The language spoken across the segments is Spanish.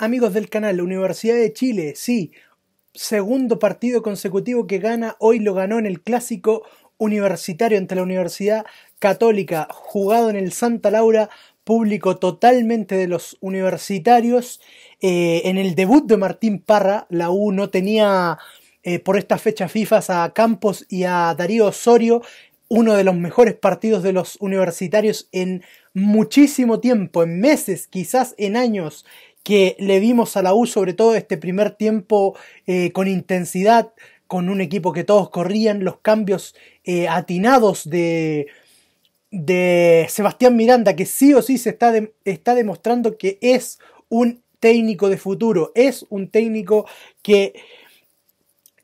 Amigos del canal, la Universidad de Chile, sí, segundo partido consecutivo que gana, hoy lo ganó en el clásico universitario ante la Universidad Católica, jugado en el Santa Laura, público totalmente de los universitarios. Eh, en el debut de Martín Parra, la U no tenía eh, por esta fecha FIFAs a Campos y a Darío Osorio, uno de los mejores partidos de los universitarios en muchísimo tiempo, en meses, quizás en años que le vimos a la U, sobre todo este primer tiempo eh, con intensidad, con un equipo que todos corrían, los cambios eh, atinados de, de Sebastián Miranda, que sí o sí se está, está demostrando que es un técnico de futuro, es un técnico que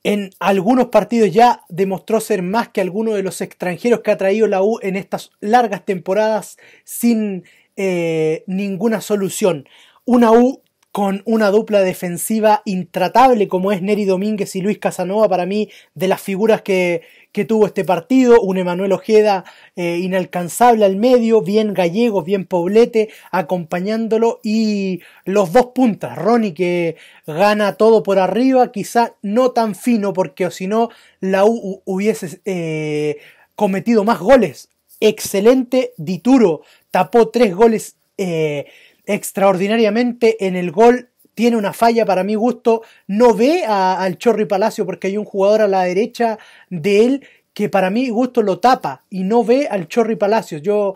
en algunos partidos ya demostró ser más que alguno de los extranjeros que ha traído la U en estas largas temporadas sin eh, ninguna solución. Una U con una dupla defensiva intratable como es Neri Domínguez y Luis Casanova, para mí de las figuras que, que tuvo este partido, un Emanuel Ojeda eh, inalcanzable al medio, bien gallego, bien poblete, acompañándolo y los dos puntas, Ronnie que gana todo por arriba, quizá no tan fino porque si no la U hubiese eh, cometido más goles. Excelente Dituro, tapó tres goles. Eh, extraordinariamente en el gol. Tiene una falla para mi gusto. No ve a, al Chorri Palacio porque hay un jugador a la derecha de él que para mi gusto lo tapa y no ve al Chorri Palacio Yo,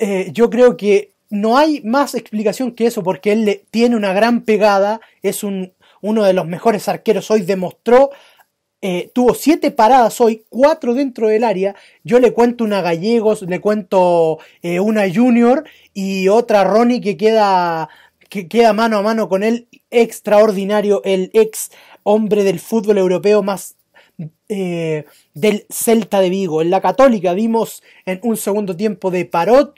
eh, yo creo que no hay más explicación que eso porque él tiene una gran pegada, es un, uno de los mejores arqueros hoy, demostró eh, tuvo siete paradas hoy, cuatro dentro del área. Yo le cuento una Gallegos, le cuento eh, una Junior y otra Ronnie que queda, que queda mano a mano con él. Extraordinario, el ex hombre del fútbol europeo más eh, del Celta de Vigo. En la Católica vimos en un segundo tiempo de Parot,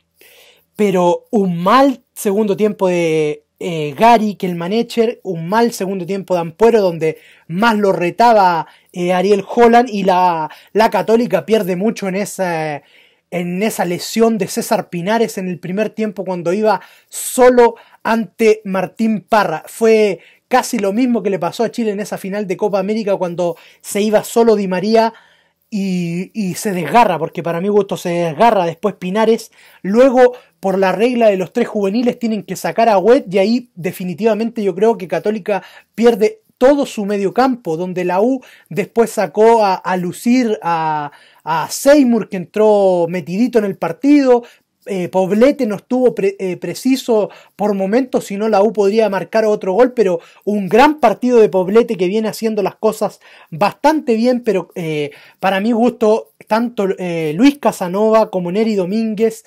pero un mal segundo tiempo de eh, Gary, que el manager, un mal segundo tiempo de Ampuero donde más lo retaba eh, Ariel Holland y la, la, Católica pierde mucho en esa, en esa lesión de César Pinares en el primer tiempo cuando iba solo ante Martín Parra. Fue casi lo mismo que le pasó a Chile en esa final de Copa América cuando se iba solo Di María y, se desgarra, porque para mi gusto se desgarra después Pinares. Luego, por la regla de los tres juveniles, tienen que sacar a Wet y ahí definitivamente yo creo que Católica pierde todo su medio campo, donde la U después sacó a, lucir a Seymour que entró metidito en el partido, eh, Poblete no estuvo eh, preciso por momentos, si no la U podría marcar otro gol, pero un gran partido de Poblete que viene haciendo las cosas bastante bien, pero eh, para mi gusto, tanto Luis Casanova como Neri Domínguez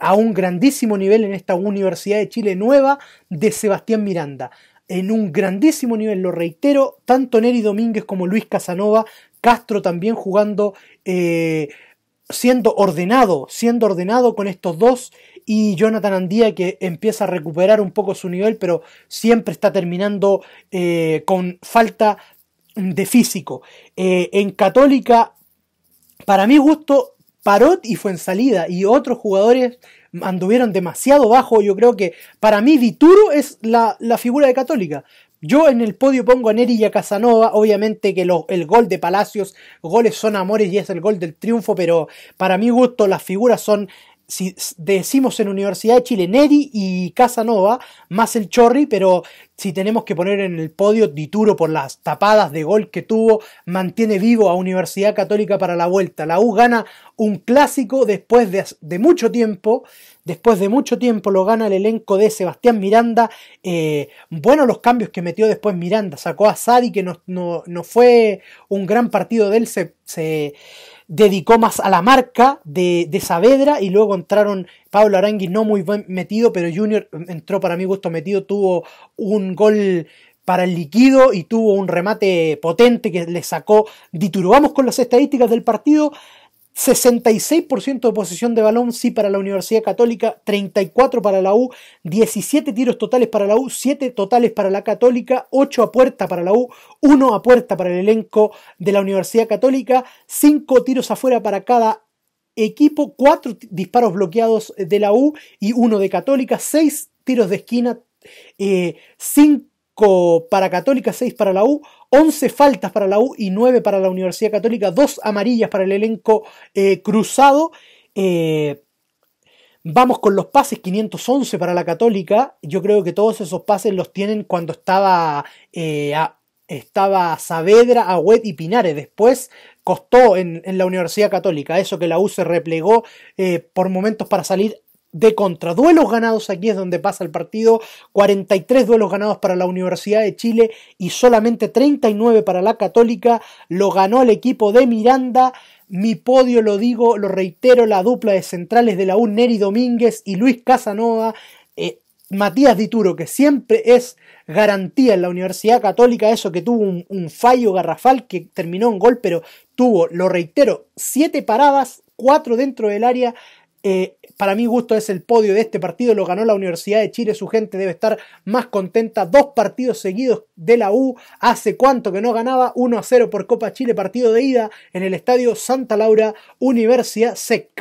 a un grandísimo nivel en esta Universidad de Chile nueva de Sebastián Miranda. En un grandísimo nivel, lo reitero, tanto Neri Domínguez como Luis Casanova, Castro también jugando siendo ordenado, siendo ordenado con estos dos y Jonathan Andía que empieza a recuperar un poco su nivel, pero siempre está terminando eh, con falta de físico. Eh, en Católica, para mi gusto, Parot y fue en salida y otros jugadores anduvieron demasiado bajo. Yo creo que para mí Vituro es la, la figura de Católica, yo en el podio pongo a Neri y a Casanova, obviamente que el gol de Palacios, goles son amores y es el gol del triunfo, pero para mi gusto las figuras son si decimos en Universidad de Chile Neri y Casanova, más el Chorri, pero si tenemos que poner en el podio Dituro por las tapadas de gol que tuvo, mantiene vivo a Universidad Católica para la vuelta. La U gana un clásico después de, mucho tiempo, después de mucho tiempo lo gana el elenco de Sebastián Miranda. Eh, bueno, los cambios que metió después Miranda, sacó a Sadi que no, fue un gran partido de él, se dedicó más a la marca de, de, Saavedra y luego entraron Pablo Arangui no muy buen metido, pero Junior entró para mi gusto metido, tuvo un gol para el líquido y tuvo un remate potente que le sacó Dituro. con las estadísticas del partido. 66% de posesión de balón, sí para la Universidad Católica, 34 para la U, 17 tiros totales para la U, 7 totales para la Católica, 8 a puerta para la U, 1 a puerta para el elenco de la Universidad Católica, 5 tiros afuera para cada equipo, 4 disparos bloqueados de la U y 1 de Católica, 6 tiros de esquina, 5 eh, para Católica, 6 para la U, 11 faltas para la U y 9 para la Universidad Católica, 2 amarillas para el elenco eh, cruzado. Eh, vamos con los pases, 511 para la Católica. Yo creo que todos esos pases los tienen cuando estaba, eh, estaba Saavedra, Agüed y Pinares. Después costó en, en, la Universidad Católica. Eso que la U se replegó por momentos para salir de contraduelos ganados, aquí es donde pasa el partido, 43 duelos ganados para la Universidad de Chile y solamente 39 para la Católica, lo ganó el equipo de Miranda, mi podio lo digo, lo reitero, la dupla de centrales de la U, Neri Domínguez y Luis Casanova, eh, Matías Dituro, que siempre es garantía en la Universidad Católica, eso que tuvo un, fallo garrafal que terminó en gol, pero tuvo, lo reitero, siete paradas, cuatro dentro del área, eh, para mi gusto es el podio de este partido, lo ganó la Universidad de Chile, su gente debe estar más contenta, dos partidos seguidos de la U, hace cuánto que no ganaba, 1 a 0 por Copa Chile, partido de ida en el Estadio Santa Laura, Universidad SEC.